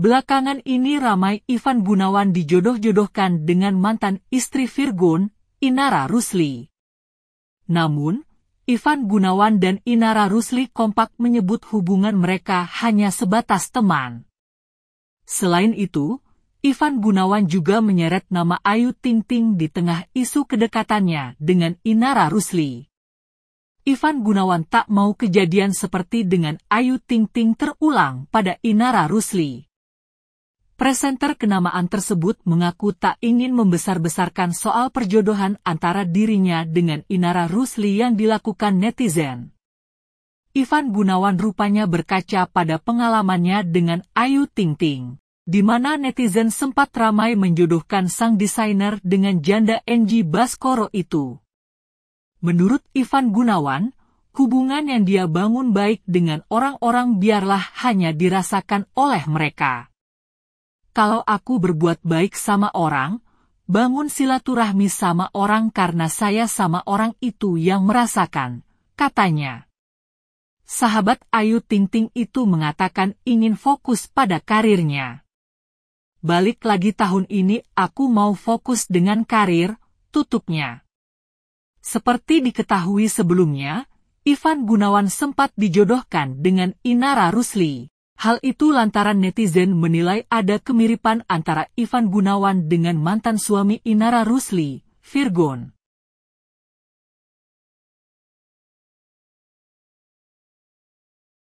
Belakangan ini ramai Ivan Gunawan dijodoh-jodohkan dengan mantan istri Virgun, Inara Rusli. Namun, Ivan Gunawan dan Inara Rusli kompak menyebut hubungan mereka hanya sebatas teman. Selain itu, Ivan Gunawan juga menyeret nama Ayu Ting Ting di tengah isu kedekatannya dengan Inara Rusli. Ivan Gunawan tak mau kejadian seperti dengan Ayu Ting Ting terulang pada Inara Rusli. Presenter kenamaan tersebut mengaku tak ingin membesar-besarkan soal perjodohan antara dirinya dengan Inara Rusli yang dilakukan netizen. Ivan Gunawan rupanya berkaca pada pengalamannya dengan Ayu Ting Ting, di mana netizen sempat ramai menjodohkan sang desainer dengan janda Enji Baskoro itu. Menurut Ivan Gunawan, hubungan yang dia bangun baik dengan orang-orang biarlah hanya dirasakan oleh mereka kalau aku berbuat baik sama orang, bangun silaturahmi sama orang karena saya sama orang itu yang merasakan, katanya. Sahabat Ayu Ting Ting itu mengatakan ingin fokus pada karirnya. Balik lagi tahun ini aku mau fokus dengan karir, tutupnya. Seperti diketahui sebelumnya, Ivan Gunawan sempat dijodohkan dengan Inara Rusli. Hal itu lantaran netizen menilai ada kemiripan antara Ivan Gunawan dengan mantan suami Inara Rusli, Virgon.